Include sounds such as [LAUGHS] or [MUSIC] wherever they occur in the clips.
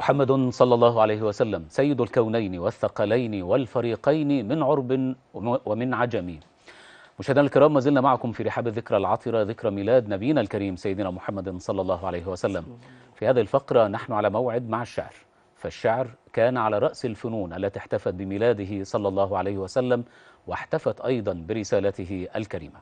محمد صلى الله عليه وسلم سيد الكونين والثقلين والفريقين من عرب ومن عجم مشاهدينا الكرام ما زلنا معكم في رحاب الذكرى العطرة ذكرى ميلاد نبينا الكريم سيدنا محمد صلى الله عليه وسلم في هذه الفقرة نحن على موعد مع الشعر فالشعر كان على رأس الفنون التي احتفت بميلاده صلى الله عليه وسلم واحتفت أيضا برسالته الكريمة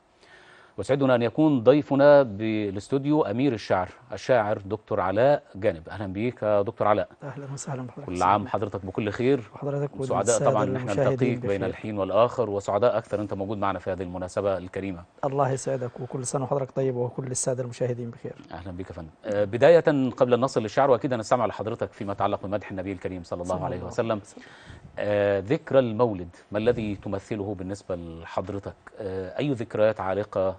وسعدنا أن يكون ضيفنا بالاستوديو أمير الشعر الشاعر دكتور علاء جانب أهلا بيك يا دكتور علاء أهلا وسهلا بحضرتك كل عام حضرتك بكل خير وحضرتك سعداء طبعا أن احنا نلتقيك بين الحين والآخر وسعداء أكثر أنت موجود معنا في هذه المناسبة الكريمة الله يسعدك وكل سنة وحضرتك طيب وكل السادة المشاهدين بخير أهلا بك يا فندم آه، بداية قبل أن نصل للشعر وأكيد هنستمع لحضرتك فيما يتعلق بمدح النبي الكريم صلى الله, صلى الله عليه وسلم آه، ذكرى المولد ما الذي تمثله بالنسبة لحضرتك آه، أي ذكريات عالقة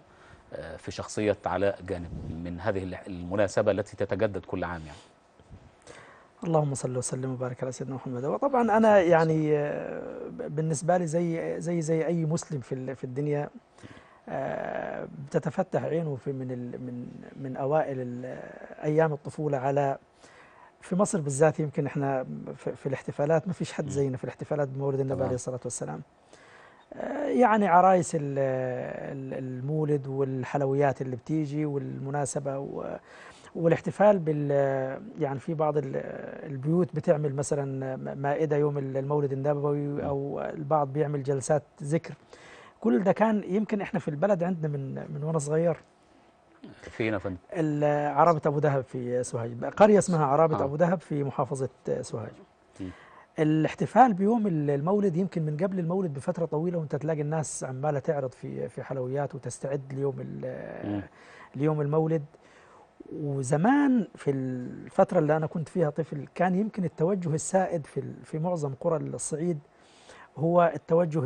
آه، في شخصية علاء جانب من هذه المناسبة التي تتجدد كل عام يعني اللهم صل وسلم وبارك على سيدنا محمد وطبعا انا يعني آه، بالنسبه لي زي زي زي اي مسلم في في الدنيا آه، بتتفتح عينه في من من من اوائل ايام الطفوله على في مصر بالذات يمكن احنا في الاحتفالات ما فيش حد زينا في الاحتفالات بمولد النبي عليه الصلاه والسلام يعني عرايس المولد والحلويات اللي بتيجي والمناسبة والاحتفال بال يعني في بعض البيوت بتعمل مثلا مائدة يوم المولد النبوي أو البعض بيعمل جلسات ذكر كل ده كان يمكن احنا في البلد عندنا من من وانا صغير فينا فن فندم؟ أبو دهب في سوهاج قرية اسمها عرابه آه. أبو دهب في محافظة سوهاج م. الاحتفال بيوم المولد يمكن من قبل المولد بفتره طويله وانت تلاقي الناس عماله تعرض في في حلويات وتستعد ليوم ليوم المولد وزمان في الفتره اللي انا كنت فيها طفل كان يمكن التوجه السائد في في معظم قرى الصعيد هو التوجه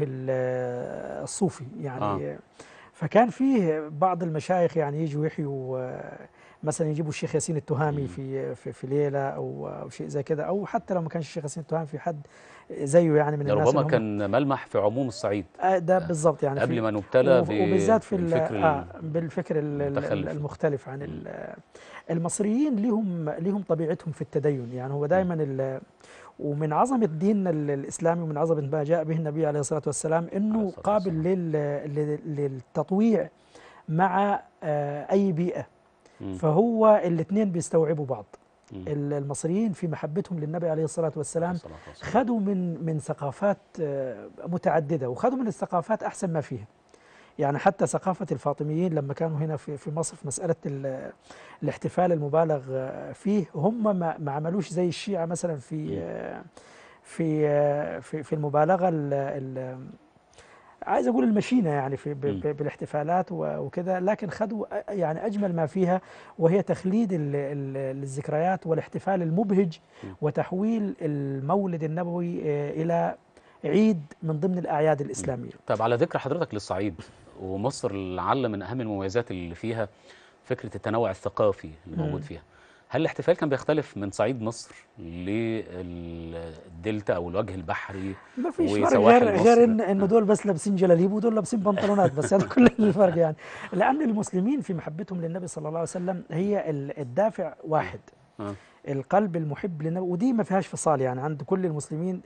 الصوفي يعني آه. فكان فيه بعض المشايخ يعني يجوا يحيوا مثلا يجيبوا الشيخ ياسين التهامي في في, في ليله او او شيء زي كده او حتى لو ما كانش الشيخ ياسين التهامي في حد زيه يعني من الناس ربما كان ملمح في عموم الصعيد آه ده يعني بالظبط يعني قبل ما نبتلى وبالذات في الفكر آه بالفكر المتخلف. المختلف عن المصريين لهم لهم طبيعتهم في التدين يعني هو دايما ومن عظمة ديننا الإسلامي ومن عظمة ما جاء به النبي عليه الصلاة والسلام أنه قابل للتطويع مع آه، أي بيئة فهو الاثنين بيستوعبوا بعض م. المصريين في محبتهم للنبي عليه الصلاة والسلام خدوا من من ثقافات آه، متعددة وخدوا من الثقافات أحسن ما فيها يعني حتى ثقافة الفاطميين لما كانوا هنا في مصر في مسألة الاحتفال المبالغ آه، فيه هم ما, ما عملوش زي الشيعة مثلا في آه، في في, في المبالغة ال ال عايز اقول المشينه يعني في بالاحتفالات وكذا لكن خدوا يعني اجمل ما فيها وهي تخليد الذكريات والاحتفال المبهج وتحويل المولد النبوي آه، الى عيد من ضمن الاعياد الاسلاميه. طب على ذكر حضرتك للصعيد ومصر لعل من اهم المميزات اللي فيها فكره التنوع الثقافي اللي موجود فيها. هل الاحتفال كان بيختلف من صعيد مصر للدلتا او الوجه البحري مفيش فرق غير ان ان دول بس لابسين جلاليب ودول لابسين بنطلونات بس هذا يعني [LAUGHS] كل الفرق يعني لان المسلمين في محبتهم للنبي صلى الله عليه وسلم هي الدافع واحد آه. القلب المحب للنبي ودي ما فيهاش فصال يعني عند كل المسلمين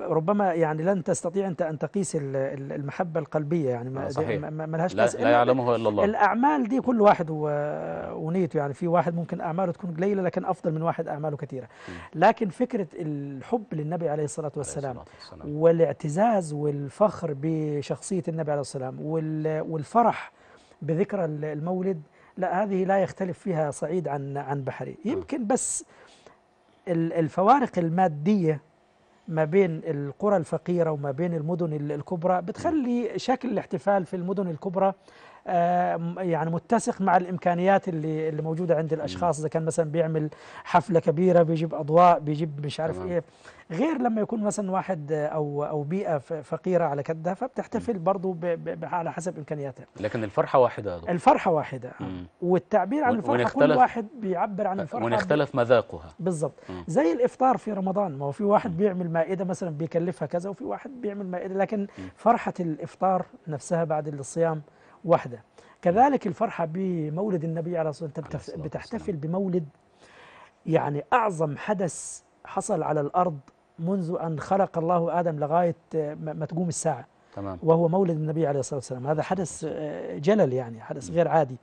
ربما يعني لن تستطيع انت ان تقيس المحبه القلبيه يعني ما آه، صحيح. ما لهاش لا, لا يعلمها الا الله الاعمال دي كل واحد ونيته يعني في واحد ممكن اعماله تكون قليله لكن افضل من واحد اعماله كثيره لكن فكره الحب للنبي عليه الصلاه والسلام, عليه الصلاة والسلام. والاعتزاز والفخر بشخصيه النبي عليه الصلاه والسلام والفرح بذكرى المولد لا هذه لا يختلف فيها صعيد عن عن بحري يمكن بس الفوارق المادية ما بين القرى الفقيرة وما بين المدن الكبرى بتخلي شكل الاحتفال في المدن الكبرى آه، يعني متسق مع الامكانيات اللي اللي موجوده عند الاشخاص اذا كان مثلا بيعمل حفله كبيره بيجيب اضواء بيجيب مش عارف ايه غير لما يكون مثلا واحد او او بيئه فقيره على كدها فبتحتفل برضه على حسب امكانياتها لكن الفرحه واحده أضوء. الفرحه واحده مم. والتعبير عن الفرحه كل واحد بيعبر عن الفرحه ونختلف مذاقها بالضبط زي الافطار في رمضان ما هو في واحد مم. بيعمل مائده مثلا بيكلفها كذا وفي واحد بيعمل مائده لكن مم. فرحه الافطار نفسها بعد الصيام واحدة كذلك الفرحة بمولد النبي عليه الصلاة والسلام بتحتفل بمولد يعني أعظم حدث حصل على الأرض منذ أن خلق الله آدم لغاية ما تقوم الساعة تمام. وهو مولد النبي عليه الصلاة والسلام هذا حدث آه، جلل يعني حدث غير عادي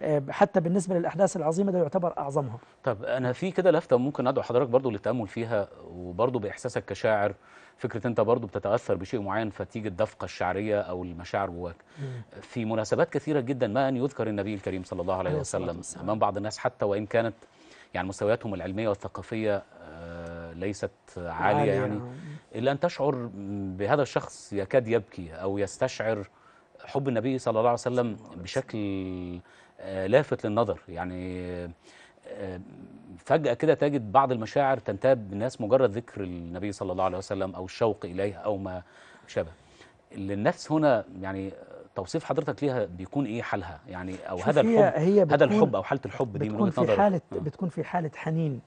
آه، حتى بالنسبة للأحداث العظيمة ده يعتبر أعظمها طب أنا في كده لفتة ممكن أدعو حضرتك برضو للتأمل فيها وبرضو بإحساسك كشاعر فكره انت برضو بتتاثر بشيء معين فتيجي الدفقه الشعريه او المشاعر جواك في مناسبات كثيره جدا ما ان يذكر النبي الكريم صلى الله عليه وسلم امام بعض الناس حتى وان كانت يعني مستوياتهم العلميه والثقافيه آه، ليست عاليه يعني آه. الا ان تشعر بهذا الشخص يكاد يبكي او يستشعر حب النبي صلى الله عليه وسلم بشكل آه، لافت للنظر يعني فجأة كده تجد بعض المشاعر تنتاب الناس مجرد ذكر النبي صلى الله عليه وسلم أو الشوق إليه أو ما شابه للنفس هنا يعني توصيف حضرتك ليها بيكون ايه حالها يعني او هذا الحب هي هذا الحب او حاله الحب دي من وجهه نظرك حاله آه. بتكون في حاله حنين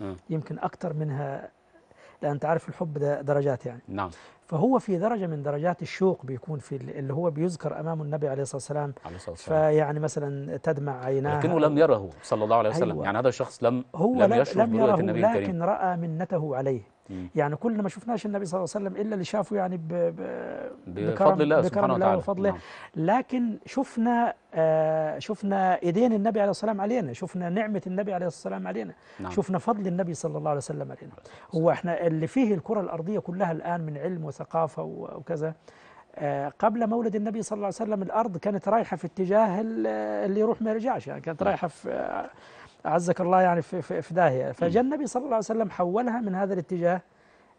آه. يمكن اكتر منها لان انت عارف الحب ده درجات يعني نعم فهو في درجة من درجات الشوق بيكون في اللي هو بيذكر أمام النبي عليه الصلاة والسلام فيعني مثلا تدمع عيناه لكنه لم يره صلى الله عليه وسلم أيوة يعني هذا الشخص لم هو لم, لم يشعر لم يره النبي الكريم لكن رأى منته عليه يعني كل ما شفناش النبي صلى الله عليه وسلم إلا اللي شافه يعني ب ب بفضل الله سبحانه وتعالى وفضله نعم. لكن شفنا آه شفنا إيدين النبي عليه والسلام علينا شفنا نعمة النبي عليه والسلام علينا نعم. شفنا فضل النبي صلى الله عليه وسلم علينا هو إحنا اللي فيه الكرة الأرضية كلها الآن من علم وثقافة وكذا آه، قبل مولد النبي صلى الله عليه وسلم الأرض كانت رايحة في اتجاه اللي يروح ما يرجعش يعني كانت نعم. رايحة في آه، أعزك الله يعني في, في, في داهية فجاء النبي صلى الله عليه وسلم حولها من هذا الاتجاه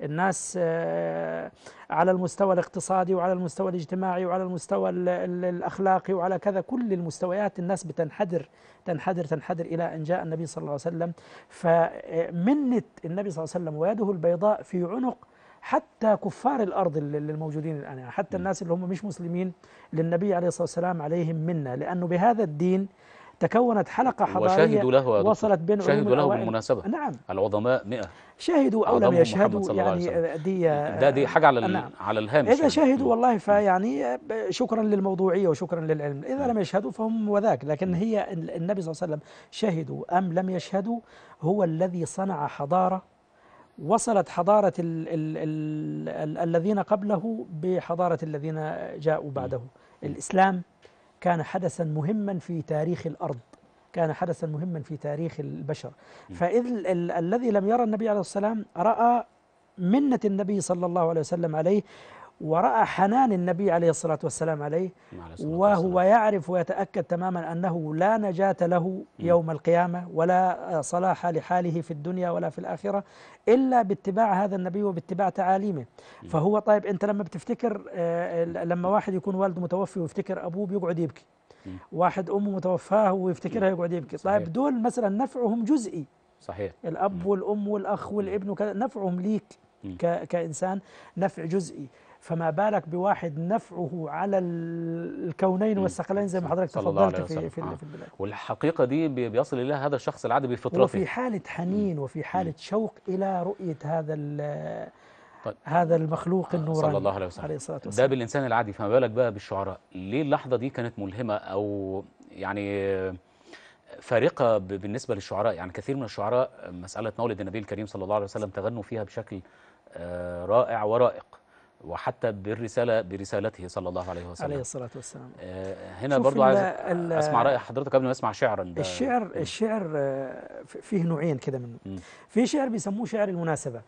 الناس آه، على المستوى الاقتصادي وعلى المستوى الاجتماعي وعلى المستوى الأخلاقي وعلى كذا كل المستويات الناس بتنحدر تنحدر تنحدر إلى أن جاء النبي صلى الله عليه وسلم فمنت آه، النبي صلى الله عليه وسلم ويده البيضاء في عنق حتى كفار الأرض الموجودين الآن يعني حتى الناس اللي هم مش مسلمين للنبي عليه الصلاة والسلام عليهم منا لأنه بهذا الدين تكونت حلقة حضارية وشهدوا له وصلت بين شهدوا له بالمناسبة نعم العظماء 100 شهدوا أو لم يشهدوا يعني دي ده دي حاجة على نعم على الهامش إذا يعني. شهدوا والله فيعني شكرا للموضوعية وشكرا للعلم إذا نعم. لم يشهدوا فهم وذاك لكن هي النبي صلى الله عليه وسلم شهدوا أم لم يشهدوا هو الذي صنع حضارة وصلت حضارة الـ الـ الـ الذين قبله بحضارة الذين جاءوا بعده الإسلام كان حدثا مهما في تاريخ الأرض كان حدثا مهما في تاريخ البشر فإذ الذي لم يرى النبي عليه الصلاة والسلام رأى منة النبي صلى الله عليه وسلم عليه ورأى حنان النبي عليه الصلاة والسلام عليه نعم، وهو يعرف ويتأكد تماما أنه لا نجاة له يوم القيامة ولا صلاح لحاله في الدنيا ولا في الآخرة إلا باتباع هذا النبي وباتباع تعاليمه فهو طيب أنت لما بتفتكر آه، لما واحد يكون والده متوفي ويفتكر أبوه بيقعد يبكي واحد أمه متوفاة ويفتكرها يقعد يبكي طيب دول مثلا نفعهم جزئي صحيح الأب والأم والأخ والابن وكذا نفعهم ليك كإنسان نفع جزئي فما بالك بواحد نفعه على الكونين والثقلين زي ما حضرتك تفضلت في, في, آه. في البلاد والحقيقة دي بيصل إليها هذا الشخص العادي بفطرته وفي حالة حنين وفي حالة شوق إلى رؤية هذا طيب. هذا المخلوق آه، النوراني صلى الله عليه وسلم عليه الصلاة والسلام. ده بالإنسان العادي فما بالك بقى بالشعراء ليه اللحظة دي كانت ملهمة أو يعني فارقة بالنسبة للشعراء يعني كثير من الشعراء مسألة مولد النبي الكريم صلى الله عليه وسلم تغنوا فيها بشكل آه، رائع ورائق وحتى بالرسالة برسالته صلى الله عليه وسلم عليه الصلاة والسلام آه، هنا برضو عايز أسمع رأي حضرتك قبل ما أسمع شعرا الشعر الشعر آه، فيه نوعين كده منه في شعر بيسموه شعر المناسبة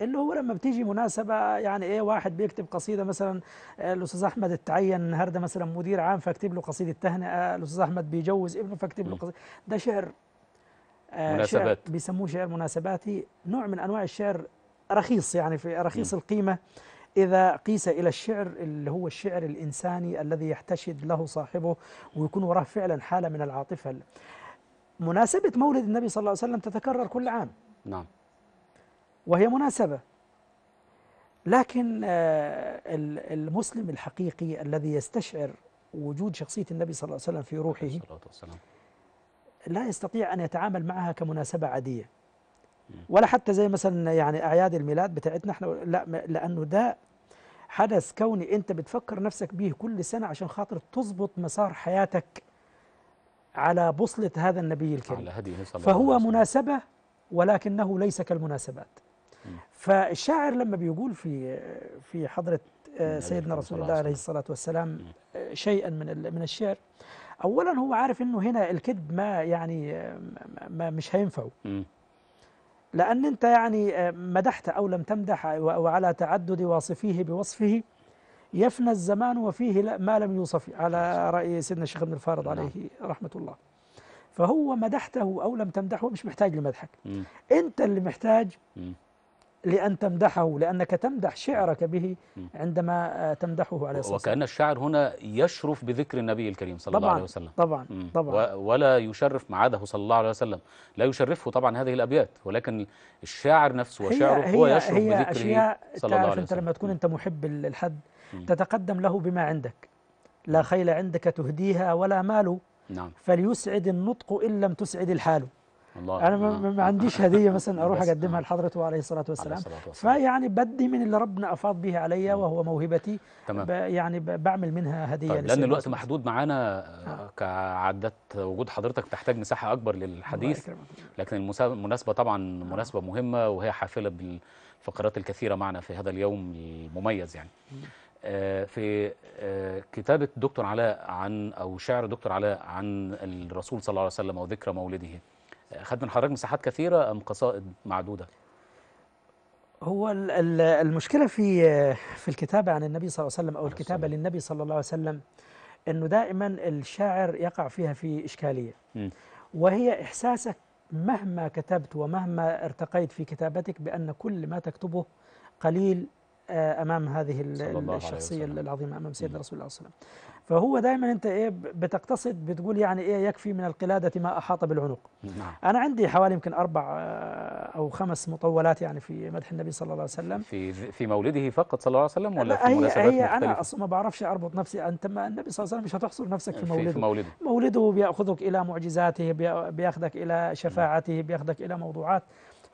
اللي هو لما بتيجي مناسبة يعني ايه واحد بيكتب قصيدة مثلا آه، الأستاذ أحمد اتعين النهاردة مثلا مدير عام فاكتب له قصيدة تهنئة الأستاذ أحمد بيجوز ابنه فاكتب له قصيدة ده شعر مناسبات شعر بيسموه شعر مناسباتي نوع من أنواع الشعر رخيص يعني في رخيص م. القيمة إذا قيس إلى الشعر اللي هو الشعر الإنساني الذي يحتشد له صاحبه ويكون وراه فعلا حالة من العاطفة مناسبة مولد النبي صلى الله عليه وسلم تتكرر كل عام نعم وهي مناسبة لكن آه، المسلم الحقيقي الذي يستشعر وجود شخصية النبي صلى الله عليه وسلم في روحه لا يستطيع أن يتعامل معها كمناسبة عادية ولا حتى زي مثلا يعني اعياد الميلاد بتاعتنا احنا لا لانه ده حدث كوني انت بتفكر نفسك بيه كل سنه عشان خاطر تظبط مسار حياتك على بوصله هذا النبي الكريم على هديه صلى فهو مناسبه ولكنه ليس كالمناسبات فالشاعر لما بيقول في في حضره آه، سيدنا رسول الله عليه الصلاه والسلام آه، شيئا من من الشعر اولا هو عارف انه هنا الكذب ما يعني آه، ما مش هينفعه لأن أنت يعني آه، مدحت أو لم تمدح وعلى تعدد واصفيه بوصفه يفنى الزمان وفيه ما لم يوصف على رأي سيدنا الشيخ ابن الفارض نعم. عليه رحمة الله فهو مدحته أو لم تمدحه مش محتاج لمدحك أنت اللي محتاج لأن تمدحه لأنك تمدح شعرك به عندما آه، تمدحه عليه الصلاة والسلام وكأن الشاعر هنا يشرف بذكر النبي الكريم صلى الله عليه وسلم طبعا طبعا ولا يشرف معاده صلى الله عليه وسلم لا يشرفه طبعا هذه الأبيات ولكن الشاعر نفسه وشعره هي هو يشرف هي بذكره أشياء صلى الله عليه وسلم انت لما تكون أنت محب للحد تتقدم له بما عندك لا خيل عندك تهديها ولا مال نعم فليسعد النطق إن لم تسعد الحال الله انا آه. ما, ما عنديش هديه مثلا اروح [LAUGHS] اقدمها آه. لحضرته عليه الصلاه والسلام فيعني بدي من اللي ربنا افاض به علي وهو موهبتي تمام. يعني بعمل منها هديه طيب لان الوقت محدود معانا آه. كعادات وجود حضرتك تحتاج مساحه اكبر للحديث لكن المناسبه طبعا مناسبه مهمه وهي حافله بالفقرات الكثيره معنا في هذا اليوم المميز يعني في كتابة دكتور علاء عن أو شعر دكتور علاء عن الرسول صلى الله عليه وسلم وذكرى مولده خد من حضرتك مساحات كثيره ام قصائد معدوده هو المشكله في في الكتابه عن النبي صلى الله عليه وسلم او الكتابه للنبي صلى الله عليه وسلم انه دائما الشاعر يقع فيها في اشكاليه م. وهي احساسك مهما كتبت ومهما ارتقيت في كتابتك بان كل ما تكتبه قليل امام هذه الشخصيه العظيمه امام سيدنا رسول الله صلى الله عليه وسلم فهو دائما انت ايه بتقتصد بتقول يعني ايه يكفي من القلاده ما احاط بالعنق نعم. انا عندي حوالي يمكن اربع آه، او خمس مطولات يعني في مدح النبي صلى الله عليه وسلم في في مولده فقط صلى الله عليه وسلم ولا في هي مناسبات هي انا اصلا ما بعرفش اربط نفسي انت ما النبي صلى الله عليه وسلم مش هتحصر نفسك في مولده في مولده, مولده بياخذك الى معجزاته بياخذك الى شفاعته بياخذك الى موضوعات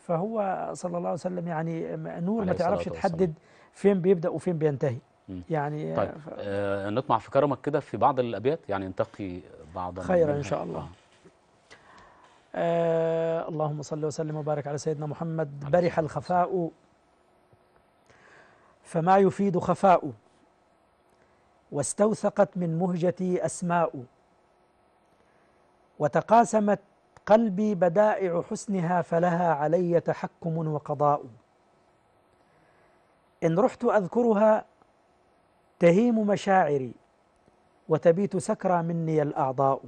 فهو صلى الله عليه وسلم يعني نور ما تعرفش تحدد فين بيبدا وفين بينتهي مم. يعني طيب ف... آه نطمع في كرمك كده في بعض الابيات يعني انتقي بعض خيرا ان شاء الله آه. آه اللهم صل وسلم وبارك على سيدنا محمد برح الخفاء فما يفيد خفاء واستوثقت من مهجتي أسماء وتقاسمت قلبي بدائع حسنها فلها علي تحكم وقضاء إن رحت أذكرها تهيم مشاعري وتبيت سكرى مني الأعضاء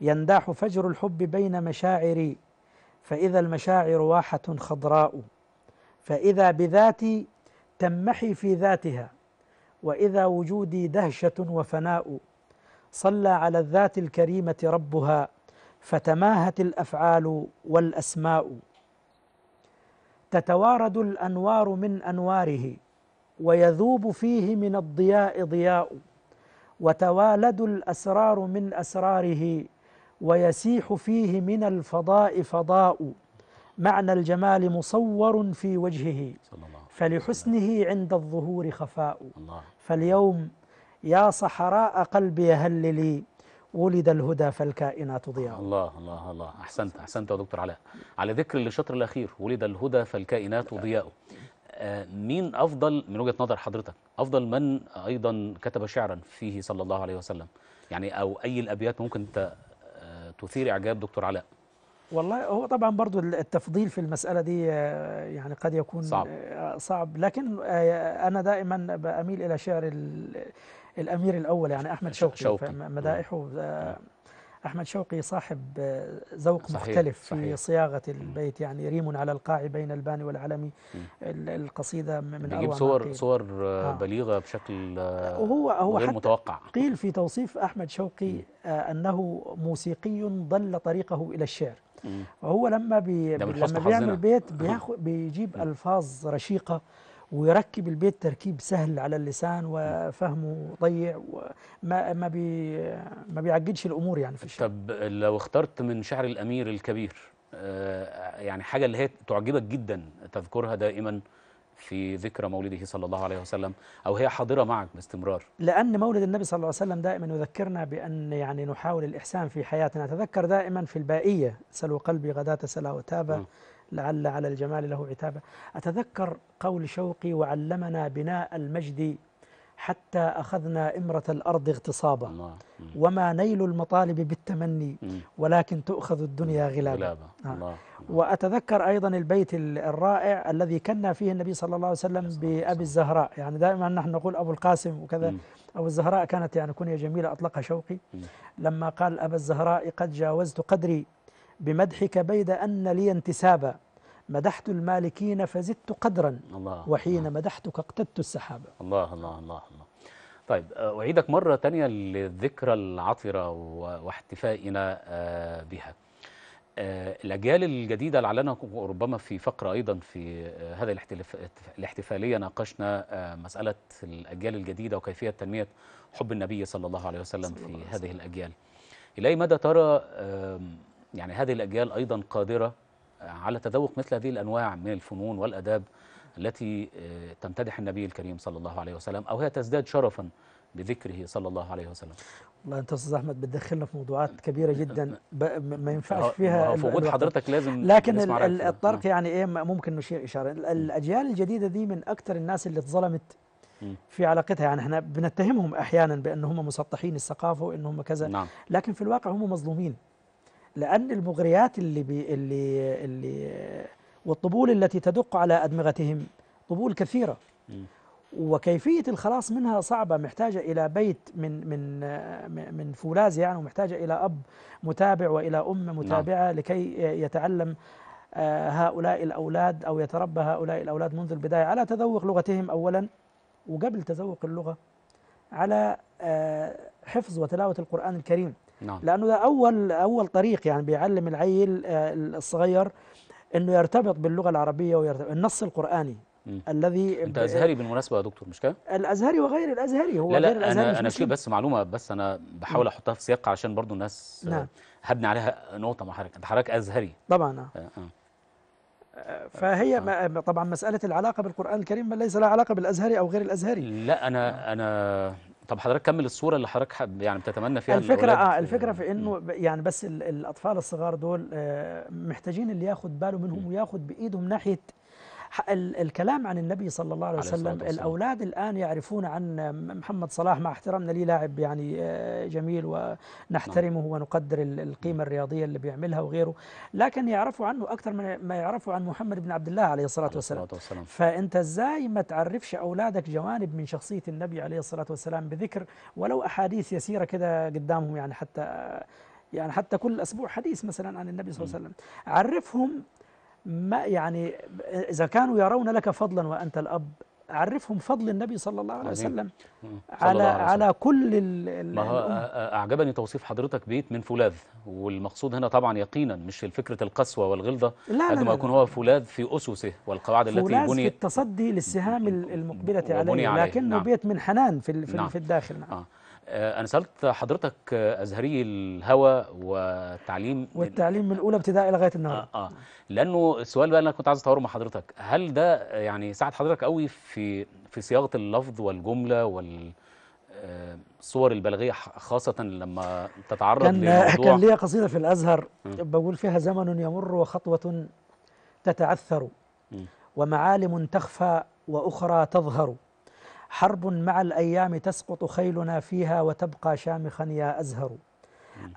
ينداح فجر الحب بين مشاعري فإذا المشاعر واحة خضراء فإذا بذاتي تمحي في ذاتها وإذا وجودي دهشة وفناء صلى على الذات الكريمة ربها فتماهت الافعال والاسماء تتوارد الانوار من انواره ويذوب فيه من الضياء ضياء وتوالد الاسرار من اسراره ويسيح فيه من الفضاء فضاء معنى الجمال مصور في وجهه فلحسنه عند الظهور خفاء فاليوم يا صحراء قلبي هللي ولد الهدى فالكائنات ضياء الله الله الله أحسنت أحسنت يا دكتور علاء على ذكر الشطر الأخير ولد الهدى فالكائنات نعم. ضياء آه، مين أفضل من وجهة نظر حضرتك أفضل من أيضا كتب شعرا فيه صلى الله عليه وسلم يعني أو أي الأبيات ممكن آه، تثير إعجاب دكتور علاء والله هو طبعا برضو التفضيل في المسألة دي آه، يعني قد يكون صعب, آه، صعب لكن آه، أنا دائما بأميل إلى شعر الأمير الأول يعني أحمد شوقي, شوقي. مدائحه نعم. أحمد شوقي صاحب ذوق مختلف صحيح. في صياغة البيت يعني ريم على القاع بين الباني والعلمي القصيدة من أروع صور قيل. صور بليغة بشكل هو هو غير متوقع قيل في توصيف أحمد شوقي أنه موسيقي ضل طريقه إلى الشعر هو لما بي لما بيعمل بيت [LAUGHS] بياخد بيجيب الفاظ رشيقه ويركب البيت تركيب سهل على اللسان وفهمه ضيع وما ما بي ما بيعقدش الامور يعني في الشعر طب لو اخترت من شعر الامير الكبير آه، يعني حاجه اللي هي تعجبك جدا تذكرها دائما في ذكرى مولده صلى الله عليه وسلم أو هي حاضرة معك باستمرار لأن مولد النبي صلى الله عليه وسلم دائما يذكرنا بأن يعني نحاول الإحسان في حياتنا أتذكر دائما في البائية سلو قلبي غداة سلا وتابة لعل على الجمال له عتابة أتذكر قول شوقي وعلمنا بناء المجد حتى أخذنا إمرة الأرض اغتصابا الله. وما نيل المطالب بالتمني ولكن تؤخذ الدنيا غلابا آه. وأتذكر أيضا البيت الرائع الذي كنا فيه النبي صلى الله عليه وسلم بأبي الزهراء يعني دائما نحن نقول أبو القاسم وكذا أبو الزهراء كانت يعني كنية جميلة أطلقها شوقي لما قال أبا الزهراء قد جاوزت قدري بمدحك بيد أن لي انتسابا مدحت المالكين فزدت قدرا الله وحين الله مدحتك اقتدت السحابة الله الله الله الله طيب آه، أعيدك مرة تانية للذكرى العطرة واحتفائنا آه، بها آه، الأجيال الجديدة لعلنا ربما في فقرة أيضا في هذا الاحتفالية ناقشنا مسألة الأجيال الجديدة وكيفية تنمية حب النبي صلى الله عليه وسلم في هذه الأجيال إلى أي مدى ترى يعني هذه الأجيال أيضا قادرة على تذوق مثل هذه الأنواع من الفنون والأداب التي آه، تمتدح النبي الكريم صلى الله عليه وسلم أو هي تزداد شرفا بذكره صلى الله عليه وسلم والله انت استاذ احمد بتدخلنا في موضوعات كبيره جدا ما ينفعش فيها في وجود حضرتك لازم لكن الطرق نعم. يعني ايه ممكن نشير اشاره الاجيال الجديده دي من اكثر الناس اللي اتظلمت في علاقتها يعني احنا بنتهمهم احيانا بان هم مسطحين الثقافه وان هم كذا نعم. لكن في الواقع هم مظلومين لأن المغريات اللي بي اللي اللي والطبول التي تدق على أدمغتهم طبول كثيرة وكيفية الخلاص منها صعبة محتاجة إلى بيت من من من فولاذ يعني ومحتاجة إلى أب متابع وإلى أم نعم. متابعة نعم. لكي يتعلم آه، هؤلاء الأولاد أو يتربى هؤلاء الأولاد منذ البداية على تذوق لغتهم أولا وقبل تذوق اللغة على آه، حفظ وتلاوة القرآن الكريم نعم. لأنه ده أول أول طريق يعني بيعلم العيل آه، الصغير أنه يرتبط باللغة العربية ويرتبط النص القرآني مم. الذي انت ازهري بالمناسبه يا دكتور مش كده الازهري وغير الازهري هو لا لا غير الازهري انا انا في بس معلومه بس انا بحاول احطها في سياق عشان برضو الناس آه، نعم. هبني عليها نقطه مع حضرتك انت حضرتك ازهري طبعا نعم. آه،, آه. آه. فهي آه. طبعا مساله العلاقه بالقران الكريم ليس لها علاقه بالازهري او غير الازهري لا انا نعم. انا طب حضرتك كمل الصوره اللي حضرتك يعني بتتمنى فيها الفكره اه الفكره في آه، انه يعني بس الاطفال الصغار دول آه، محتاجين اللي ياخد باله منهم وياخد بايدهم ناحيه الكلام عن النبي صلى الله عليه وسلم الأولاد الآن يعرفون عن محمد صلاح مع احترامنا لي لاعب يعني آه، جميل ونحترمه نعم. ونقدر القيمة الرياضية اللي بيعملها وغيره لكن يعرفوا عنه أكثر من ما يعرفوا عن محمد بن عبد الله عليه الصلاة والسلام فأنت ازاي ما تعرفش أولادك جوانب من شخصية النبي عليه الصلاة والسلام بذكر ولو أحاديث يسيرة كده قدامهم يعني حتى يعني حتى كل اسبوع حديث مثلا عن النبي صلى الله عليه وسلم عرفهم ما يعني إذا كانوا يرون لك فضلا وأنت الأب عرفهم فضل النبي صلى الله عليه وسلم على على كل ما هو اعجبني توصيف حضرتك بيت من فولاذ والمقصود هنا طبعا يقينا مش فكره القسوه والغلظه لا قد ما يكون هو فولاذ في اسسه والقواعد التي بنيت في التصدي للسهام المقبله عليه, عليه لكنه نعم. بيت من حنان في نعم. في الداخل نعم. آه. آه، انا سالت حضرتك آه، ازهري الهوى والتعليم والتعليم من الاولى ابتدائي لغايه النهارده آه, اه لانه السؤال بقى اللي انا كنت عايز اطوره مع حضرتك هل ده يعني ساعد حضرتك قوي في في صياغه اللفظ والجمله وال آه، صور البلاغيه خاصه لما تتعرض كان لموضوع كان ليا قصيده في الازهر بقول فيها زمن يمر وخطوه تتعثر ومعالم تخفى واخرى تظهر حرب مع الأيام تسقط خيلنا فيها وتبقى شامخا يا أزهر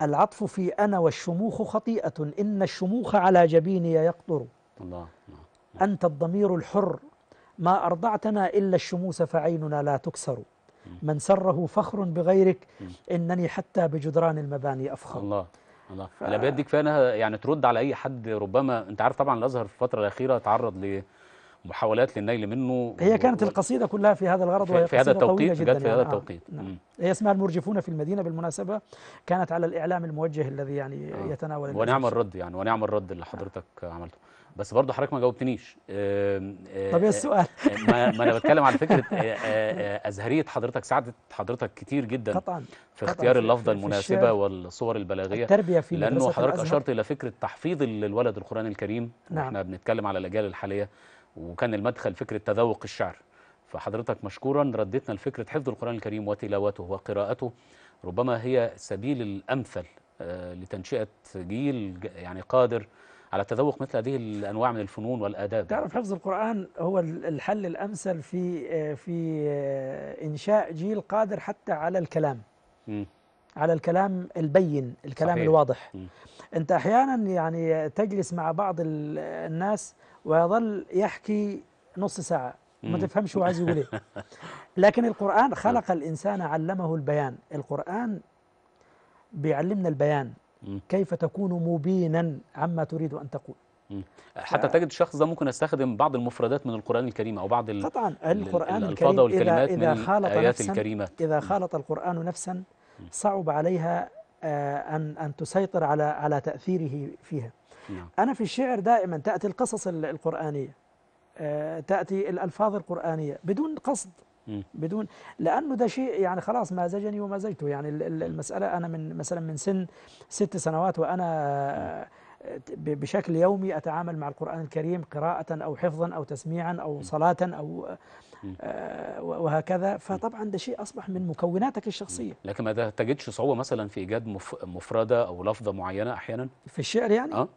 العطف في أنا والشموخ خطيئة إن الشموخ على جبيني يقطر الله أنت الضمير الحر ما أرضعتنا إلا الشموس فعيننا لا تكسر من سره فخر بغيرك إنني حتى بجدران المباني أفخر الله الله ف... الابيات دي كفايه انها يعني ترد على اي حد ربما انت عارف طبعا الازهر في الفتره الاخيره تعرض محاولات للنيل منه هي كانت القصيدة كلها في هذا الغرض وهي في هذا التوقيت جدا جت في هذا التوقيت يعني آه نعم. هي اسمها المرجفون في المدينة بالمناسبة كانت على الإعلام الموجه الذي يعني آه. يتناول ونعم الرد يعني ونعم الرد اللي حضرتك آه. عملته بس برضه حضرتك ما جاوبتنيش آه، طب ايه السؤال؟ آه، آه، ما, ما انا [LAUGHS] بتكلم على فكره ازهريه حضرتك ساعدت حضرتك كتير جدا قطعا في اختيار اللفظه المناسبه والصور البلاغيه التربيه في لانه حضرتك اشرت الى فكره تحفيظ الولد القران الكريم نعم. احنا بنتكلم على الاجيال الحاليه وكان المدخل فكره تذوق الشعر فحضرتك مشكورا ردتنا لفكره حفظ القران الكريم وتلاوته وقراءته ربما هي السبيل الامثل آه، لتنشئه جيل يعني قادر على تذوق مثل هذه الانواع من الفنون والاداب تعرف حفظ القران هو الحل الامثل في آه، في آه، انشاء جيل قادر حتى على الكلام م. على الكلام البين الكلام صحيح. الواضح م. انت احيانا يعني تجلس مع بعض الناس ويظل يحكي نص ساعة ما تفهمش هو عايز يقول ايه [LAUGHS] لكن القرآن خلق آه. الإنسان علمه البيان القرآن بيعلمنا البيان كيف تكون مبينا عما تريد أن تقول حتى تجد الشخص ده ممكن يستخدم بعض المفردات من القرآن الكريم أو بعض طبعا القرآن الكريم والكلمات إذا, إذا خالط نفسا الكريمة إذا خالط القرآن نفسا صعب عليها آه، أن أن تسيطر على على تأثيره فيها نعم. أنا في الشعر دائما تأتي القصص القرآنية آه، تأتي الألفاظ القرآنية بدون قصد بدون لأنه ده شيء يعني خلاص مازجني ومازجته يعني المسألة أنا من مثلا من سن ست سنوات وأنا آه، بشكل يومي أتعامل مع القرآن الكريم قراءة أو حفظا أو تسميعا أو صلاة أو آه، وهكذا فطبعا ده شيء أصبح من مكوناتك الشخصية لكن ما تجدش صعوبة مثلا في إيجاد مفردة أو لفظة معينة أحيانا في الشعر يعني؟ أه؟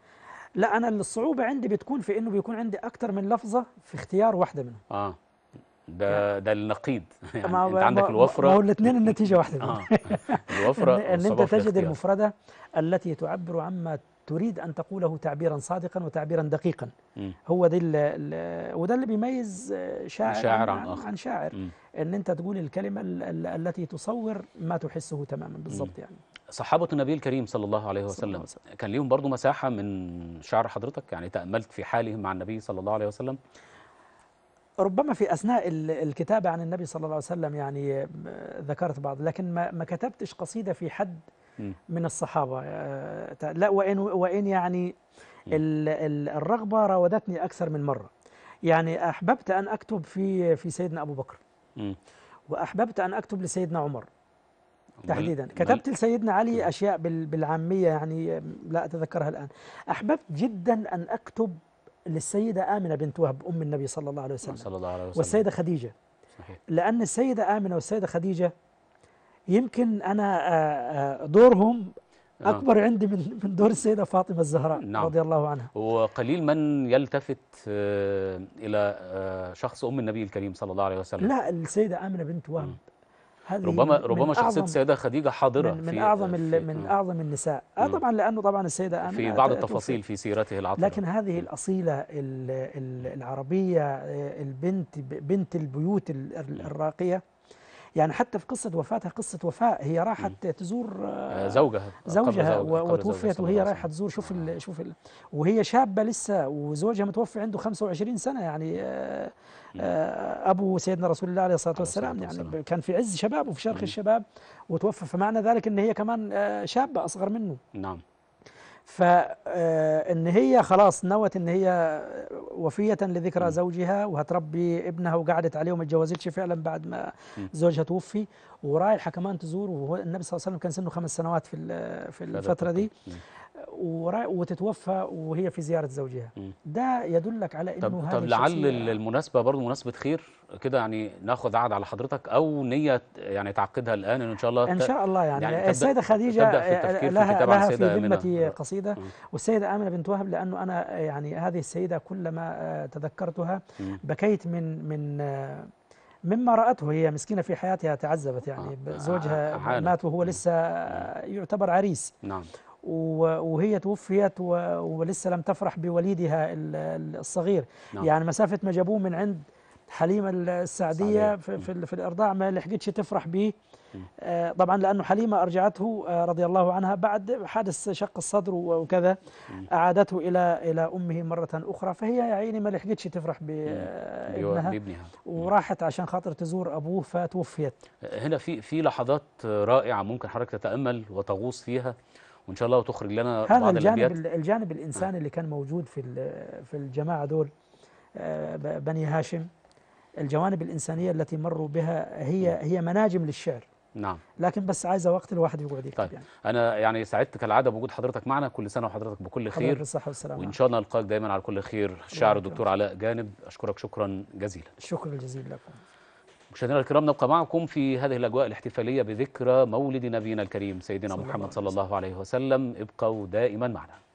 لا انا الصعوبه عندي بتكون في انه بيكون عندي اكثر من لفظه في اختيار واحده منهم اه ده يعني ده النقيض [LAUGHS] يعني انت عندك الوفره هو الاثنين النتيجه واحده [LAUGHS] آه. الوفره إن انت تجد المفرده التي تعبر عما تريد أن تقوله تعبيرا صادقا وتعبيرا دقيقا هو ده وده اللي بيميز شاعر, شاعر عن, عن, آخر. عن شاعر مم. أن أنت تقول الكلمة التي تصور ما تحسه تماما بالضبط يعني صحابة النبي الكريم صلى الله عليه وسلم, الله كان ليهم برضو مساحة من شعر حضرتك يعني تأملت في حالهم مع النبي صلى الله عليه وسلم ربما في أثناء الكتابة عن النبي صلى الله عليه وسلم يعني آه، ذكرت بعض لكن ما كتبتش قصيدة في حد من الصحابة آه، لا وإن, وإن يعني الرغبة راودتني أكثر من مرة يعني أحببت أن أكتب في في سيدنا أبو بكر وأحببت أن أكتب لسيدنا عمر تحديدا كتبت لسيدنا علي أشياء بالعامية يعني لا أتذكرها الآن أحببت جدا أن أكتب للسيدة آمنة بنت وهب أم النبي صلى الله عليه وسلم, صلى الله عليه وسلم. والسيدة خديجة صحيح. لأن السيدة آمنة والسيدة خديجة يمكن انا آه، آه، دورهم آه. اكبر عندي من من دور السيده فاطمه الزهراء نعم. رضي الله عنها وقليل من يلتفت الى شخص ام النبي الكريم صلى الله عليه وسلم لا السيده امنه بنت وهب هذه ربما ربما شخصيه السيده خديجه حاضره من, من في اعظم في من اعظم النساء آه طبعا لانه طبعا السيده امنه في بعض التفاصيل في سيرته العطره لكن هذه الاصيله العربيه البنت بنت البيوت الراقيه يعني حتى في قصة وفاتها قصة وفاء هي راحت تزور آه، آه، زوجها زوجها وتوفيت وهي رايحة تزور شوف آه. شوف وهي شابة لسه وزوجها متوفي عنده 25 سنة يعني آه، أبو سيدنا رسول الله عليه الصلاة والسلام يعني كان في عز شبابه وفي شرخ الشباب وتوفى فمعنى ذلك أن هي كمان شابة أصغر منه نعم فإن آه، هي خلاص نوت إن هي وفية لذكرى زوجها وهتربي ابنها وقعدت عليه وما اتجوزتش فعلا بعد ما زوجها توفي ورايحة كمان تزور والنبي صلى الله عليه وسلم كان سنه خمس سنوات في في الفترة دي وتتوفى وهي في زياره زوجها ده يدلك على انه طب, طب لعل المناسبه برضو مناسبه خير كده يعني ناخذ عهد على حضرتك او نيه يعني تعقدها الان ان شاء الله ان شاء الله يعني, يعني السيده خديجه تبدأ في لها, لها في ذمتي قصيده والسيده امنه بنت وهب لانه انا يعني هذه السيده كلما آه، تذكرتها بكيت من من آه، مما رأته هي مسكينة في حياتها تعذبت يعني آه، زوجها مات وهو لسه يعتبر عريس نعم وهي توفيت ولسه لم تفرح بوليدها الصغير نعم. يعني مسافة ما جابوه من عند حليمة السعدية في, في, الإرضاع ما لحقتش تفرح به آه طبعا لأنه حليمة أرجعته آه رضي الله عنها بعد حادث شق الصدر وكذا أعادته إلى إلى أمه مرة أخرى فهي يا عيني ما لحقتش تفرح آه، بابنها وراحت عشان خاطر تزور أبوه فتوفيت هنا في في لحظات رائعة ممكن حضرتك تتأمل وتغوص فيها وان شاء الله تخرج لنا هذا الجانب الجانب الانساني نعم. اللي كان موجود في في الجماعه دول آه، بني هاشم الجوانب الانسانيه التي مروا بها هي نعم. هي مناجم للشعر نعم لكن بس عايزه وقت الواحد يقعد يكتب طيب. يعني انا يعني سعدت كالعاده بوجود حضرتك معنا كل سنه وحضرتك بكل خير حضرتك بالصحه والسلامه وان شاء الله نلقاك دايما على كل خير الشاعر الدكتور علاء جانب اشكرك شكرا جزيلا شكرا جزيلا لكم مشاهدينا الكرام نبقى معكم في هذه الأجواء الاحتفالية بذكرى مولد نبينا الكريم سيدنا محمد صلى الله عليه وسلم ابقوا دائما معنا